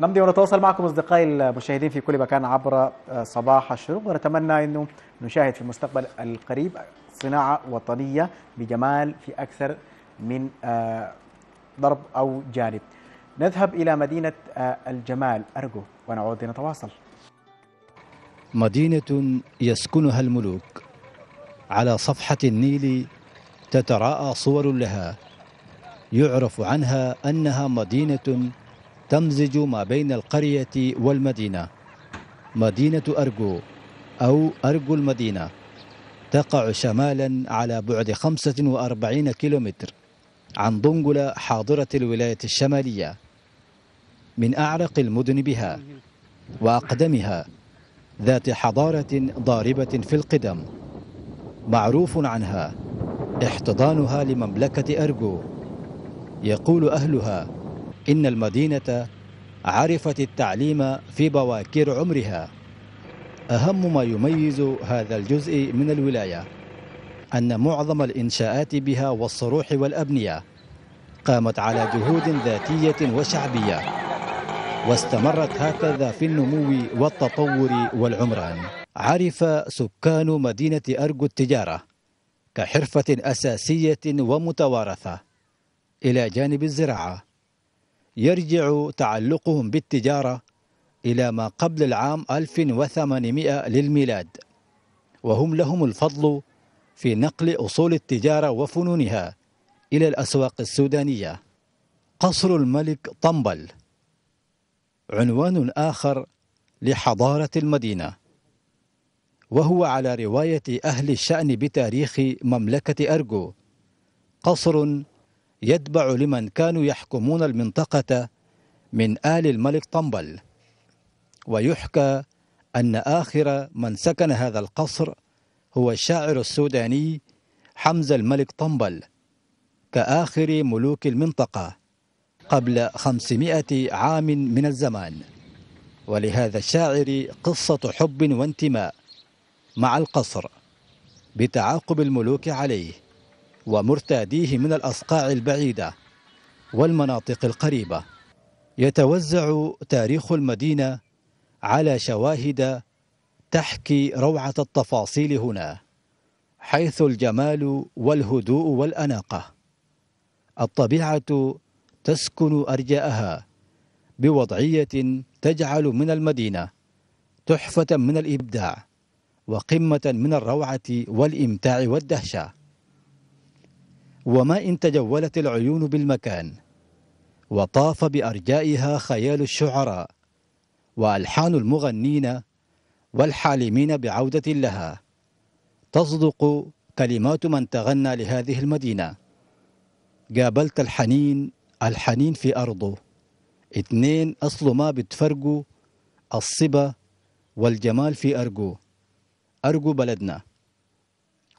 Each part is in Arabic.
نمضي ونتواصل معكم أصدقائي المشاهدين في كل مكان عبر آه، صباح الشروق ونتمنى أنه نشاهد في المستقبل القريب صناعة وطنية بجمال في أكثر من آه، ضرب أو جانب نذهب إلى مدينة آه، الجمال أرجو ونعود لنتواصل مدينة يسكنها الملوك على صفحة النيل تتراءى صور لها يعرف عنها أنها مدينة تمزج ما بين القرية والمدينة مدينة أرجو أو أرجو المدينة تقع شمالا على بعد 45 كيلومتر عن دونجولا حاضرة الولاية الشمالية من أعرق المدن بها وأقدمها ذات حضارة ضاربة في القدم معروف عنها احتضانها لمملكة أرجو يقول أهلها إن المدينة عرفت التعليم في بواكر عمرها أهم ما يميز هذا الجزء من الولاية أن معظم الإنشاءات بها والصروح والأبنية قامت على جهود ذاتية وشعبية واستمرت هكذا في النمو والتطور والعمران عرف سكان مدينة أرجو التجارة كحرفة أساسية ومتوارثة إلى جانب الزراعة يرجع تعلقهم بالتجارة إلى ما قبل العام 1800 للميلاد وهم لهم الفضل في نقل أصول التجارة وفنونها إلى الأسواق السودانية قصر الملك طنبل عنوان آخر لحضارة المدينة وهو على رواية أهل الشأن بتاريخ مملكة أرجو قصر يتبع لمن كانوا يحكمون المنطقة من آل الملك طنبل ويحكى أن آخر من سكن هذا القصر هو الشاعر السوداني حمزة الملك طنبل كآخر ملوك المنطقة قبل خمسمائة عام من الزمان ولهذا الشاعر قصة حب وانتماء مع القصر بتعاقب الملوك عليه ومرتاديه من الأصقاع البعيدة والمناطق القريبة يتوزع تاريخ المدينة على شواهد تحكي روعة التفاصيل هنا حيث الجمال والهدوء والأناقة الطبيعة تسكن أرجاءها بوضعية تجعل من المدينة تحفة من الإبداع وقمة من الروعة والإمتاع والدهشة وما إن تجولت العيون بالمكان وطاف بأرجائها خيال الشعراء وألحان المغنين والحالمين بعودة لها تصدق كلمات من تغنى لهذه المدينة قابلت الحنين الحنين في أرضه اثنين أصل ما بتفرقوا الصبا والجمال في أرجو أرجو بلدنا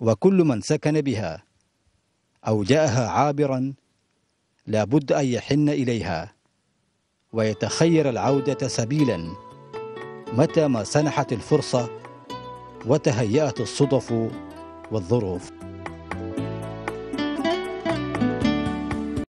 وكل من سكن بها أو جاءها عابرا لا بد أن يحن إليها ويتخير العودة سبيلا متى ما سنحت الفرصة وتهيأت الصدف والظروف